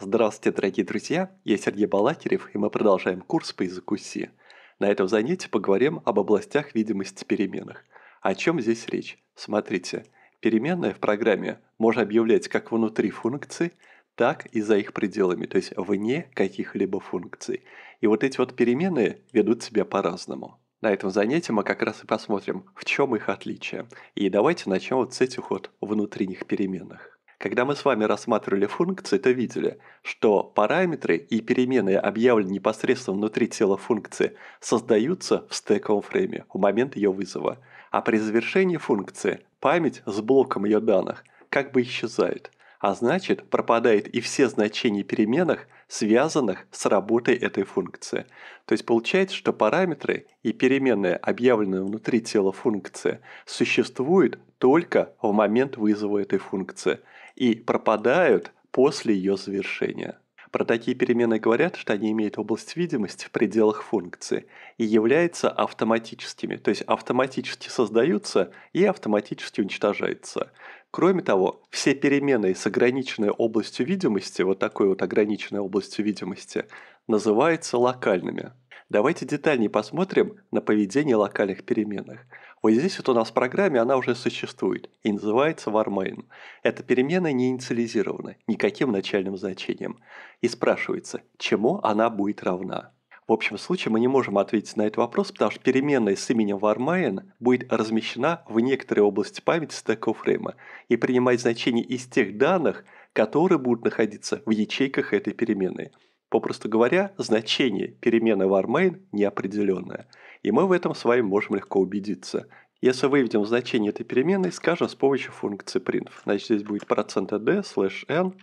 Здравствуйте, дорогие друзья! Я Сергей Балакирев, и мы продолжаем курс по языку Си. На этом занятии поговорим об областях видимости переменных. О чем здесь речь? Смотрите, переменная в программе можно объявлять как внутри функции, так и за их пределами, то есть вне каких-либо функций. И вот эти вот переменные ведут себя по-разному. На этом занятии мы как раз и посмотрим, в чем их отличие. И давайте начнем вот с этих вот внутренних переменных. Когда мы с вами рассматривали функции, то видели, что параметры и переменные, объявленные непосредственно внутри тела функции, создаются в стековом фрейме в момент ее вызова. А при завершении функции память с блоком ее данных как бы исчезает. А значит, пропадает и все значения переменных, связанных с работой этой функции. То есть получается, что параметры и переменные, объявленные внутри тела функции, существуют только в момент вызова этой функции и пропадают после ее завершения. Про такие перемены говорят, что они имеют область видимости в пределах функции и являются автоматическими, то есть автоматически создаются и автоматически уничтожаются. Кроме того, все переменные с ограниченной областью видимости, вот такой вот ограниченной областью видимости, называются локальными. Давайте детальнее посмотрим на поведение локальных переменных. Вот здесь вот у нас в программе она уже существует и называется varmain. Эта переменная не инициализирована никаким начальным значением. И спрашивается, чему она будет равна. В общем случае мы не можем ответить на этот вопрос, потому что переменная с именем varmain будет размещена в некоторой области памяти стека фрейма и принимать значение из тех данных, которые будут находиться в ячейках этой переменной. Попросту говоря, значение перемены varmain неопределенное, и мы в этом с вами можем легко убедиться. Если выведем значение этой переменной, скажем, с помощью функции print. Значит, здесь будет процент %d, слэш n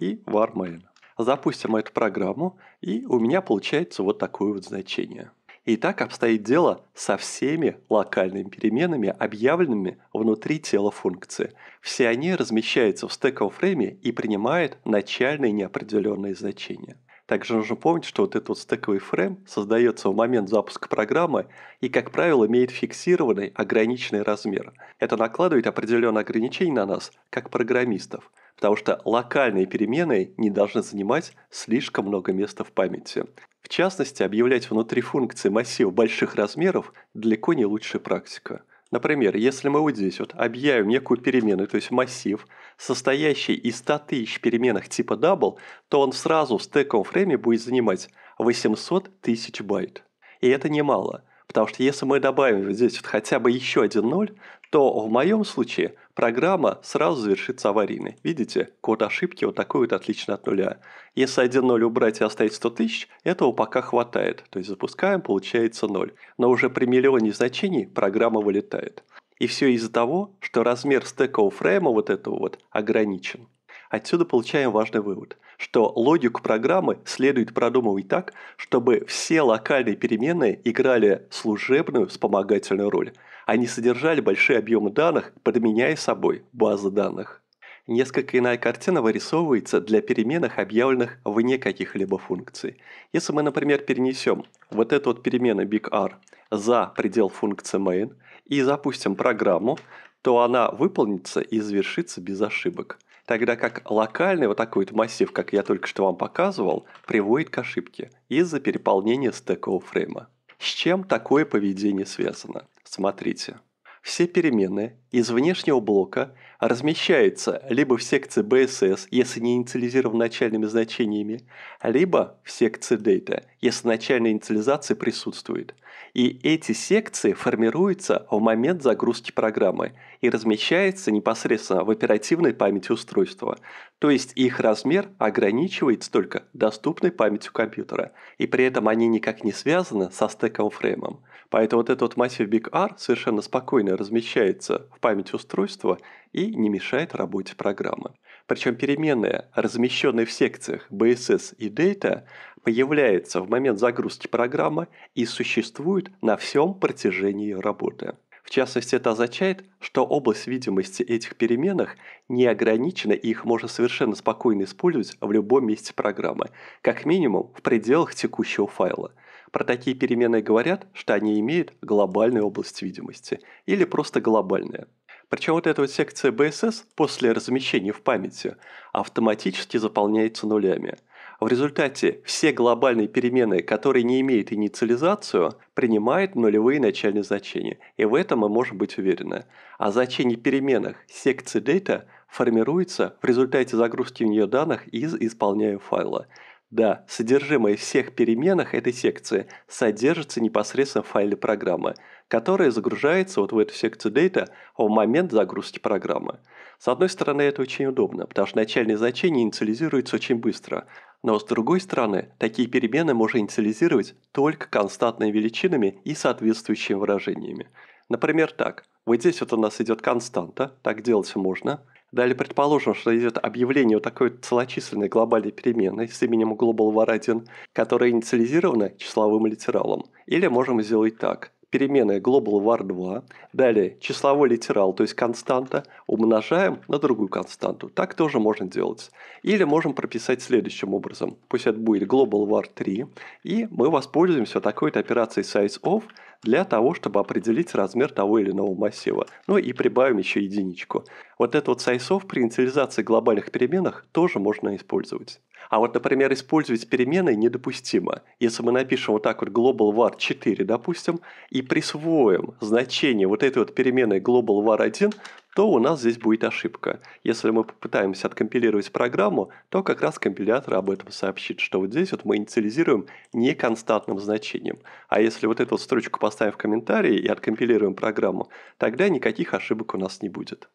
и varmain. Запустим эту программу, и у меня получается вот такое вот значение. И так обстоит дело со всеми локальными переменами, объявленными внутри тела функции. Все они размещаются в стековом фрейме и принимают начальные неопределенные значения. Также нужно помнить, что вот этот вот стековый фрейм создается в момент запуска программы и, как правило, имеет фиксированный ограниченный размер. Это накладывает определенные ограничения на нас, как программистов, потому что локальные перемены не должны занимать слишком много места в памяти. В частности, объявлять внутри функции массив больших размеров далеко не лучшая практика – Например, если мы вот здесь вот объявим некую переменную, то есть массив, состоящий из 100 тысяч переменных типа double, то он сразу в стековом фрейме будет занимать 800 тысяч байт. И это немало, потому что если мы добавим здесь вот хотя бы еще один ноль, то в моем случае программа сразу завершится аварийной. Видите, код ошибки вот такой вот отлично от нуля. Если один ноль убрать и оставить 100 тысяч, этого пока хватает. То есть запускаем, получается 0. Но уже при миллионе значений программа вылетает. И все из-за того, что размер стекового фрейма вот этого вот ограничен. Отсюда получаем важный вывод, что логику программы следует продумывать так, чтобы все локальные переменные играли служебную вспомогательную роль – они содержали большие объемы данных, подменяя собой базы данных. Несколько иная картина вырисовывается для переменных, объявленных вне каких-либо функций. Если мы, например, перенесем вот эту вот перемену big R за предел функции main и запустим программу, то она выполнится и завершится без ошибок. Тогда как локальный вот такой вот массив, как я только что вам показывал, приводит к ошибке из-за переполнения стекового фрейма. С чем такое поведение связано? Смотрите. Все переменные из внешнего блока размещается либо в секции BSS, если не инициализирован начальными значениями, либо в секции Data, если начальная инициализация присутствует. И эти секции формируются в момент загрузки программы и размещаются непосредственно в оперативной памяти устройства. То есть их размер ограничивается только доступной памятью компьютера, и при этом они никак не связаны со стеком фреймом. Поэтому вот этот вот массив R совершенно спокойно размещается в память устройства и не мешает работе программы. Причем переменные, размещенные в секциях BSS и Data, появляются в момент загрузки программы и существуют на всем протяжении ее работы. В частности, это означает, что область видимости этих переменных не ограничена и их можно совершенно спокойно использовать в любом месте программы, как минимум в пределах текущего файла. Про такие переменные говорят, что они имеют глобальную область видимости или просто глобальная. Причем вот эта вот секция BSS после размещения в памяти автоматически заполняется нулями. В результате все глобальные перемены, которые не имеют инициализацию, принимают нулевые начальные значения. И в этом мы можем быть уверены. А значение переменных секции data формируется в результате загрузки в нее данных из исполняя файла. Да, содержимое всех переменных этой секции содержится непосредственно в файле программы, которая загружается вот в эту секцию data в момент загрузки программы. С одной стороны, это очень удобно, потому что начальные значения инициализируются очень быстро. Но с другой стороны, такие перемены можно инициализировать только константными величинами и соответствующими выражениями. Например, так. Вот здесь вот у нас идет константа, так делать можно – Далее предположим, что идет объявление вот такой целочисленной глобальной переменной с именем global var1, которая инициализирована числовым литералом. Или можем сделать так переменная global var 2, далее числовой литерал, то есть константа, умножаем на другую константу. Так тоже можно делать. Или можем прописать следующим образом. Пусть это будет global var 3, и мы воспользуемся такой-то операцией size of для того, чтобы определить размер того или иного массива. Ну и прибавим еще единичку. Вот этот вот size of при инициализации глобальных переменных тоже можно использовать. А вот, например, использовать перемены недопустимо. Если мы напишем вот так вот global var 4, допустим, и присвоим значение вот этой вот переменной global var 1, то у нас здесь будет ошибка. Если мы попытаемся откомпилировать программу, то как раз компилятор об этом сообщит, что вот здесь вот мы инициализируем не константным значением. А если вот эту вот строчку поставим в комментарии и откомпилируем программу, тогда никаких ошибок у нас не будет.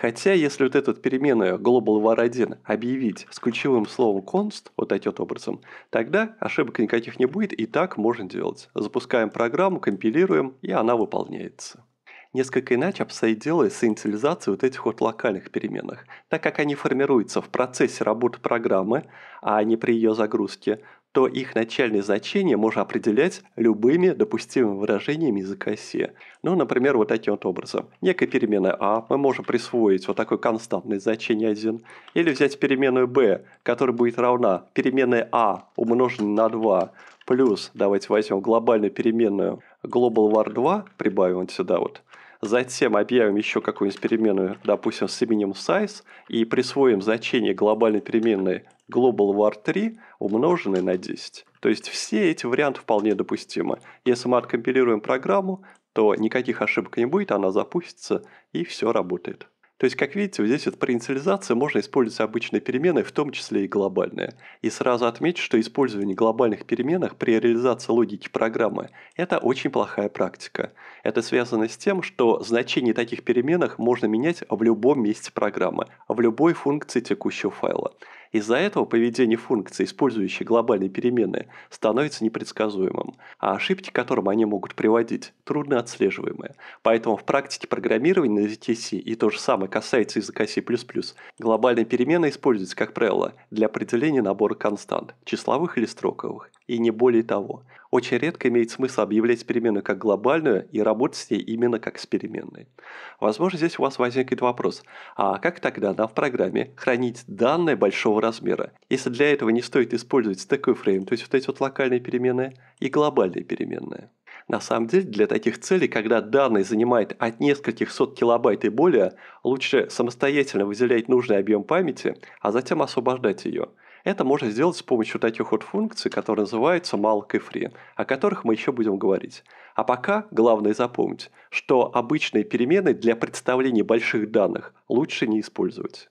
Хотя, если вот эту переменную Global War 1 объявить с ключевым словом const, вот таким вот образом, тогда ошибок никаких не будет, и так можно делать. Запускаем программу, компилируем, и она выполняется. Несколько иначе обстоит дело с инициализацией вот этих вот локальных переменных. Так как они формируются в процессе работы программы, а не при ее загрузке, то их начальные значения можно определять любыми допустимыми выражениями языка C. Ну, например, вот таким вот образом. Некая переменная А мы можем присвоить вот такое константное значение 1, или взять переменную B, которая будет равна переменной А умноженной на 2, плюс, давайте возьмем глобальную переменную global var 2, прибавим вот сюда вот, затем объявим еще какую-нибудь переменную, допустим, с именем size, и присвоим значение глобальной переменной global var 3 умноженной на 10. То есть все эти варианты вполне допустимы. Если мы откомпилируем программу, то никаких ошибок не будет, она запустится и все работает. То есть, как видите, вот здесь вот при инициализации можно использовать обычные переменные, в том числе и глобальные. И сразу отмечу, что использование глобальных переменных при реализации логики программы – это очень плохая практика. Это связано с тем, что значение таких переменных можно менять в любом месте программы, в любой функции текущего файла. Из-за этого поведение функций, использующей глобальные переменные, становится непредсказуемым, а ошибки, к которым они могут приводить, трудно отслеживаемые. Поэтому в практике программирования на ZTC, и то же самое касается языка C++, глобальные переменные используются, как правило, для определения набора констант, числовых или строковых, и не более того. Очень редко имеет смысл объявлять переменную как глобальную и работать с ней именно как с переменной. Возможно, здесь у вас возникнет вопрос, а как тогда нам в программе хранить данные большого размера, если для этого не стоит использовать такой фрейм, то есть вот эти вот локальные переменные и глобальные переменные? На самом деле, для таких целей, когда данные занимают от нескольких сот килобайт и более, лучше самостоятельно выделять нужный объем памяти, а затем освобождать ее – это можно сделать с помощью таких вот функций, которые называются malk о которых мы еще будем говорить. А пока главное запомнить, что обычные перемены для представления больших данных лучше не использовать.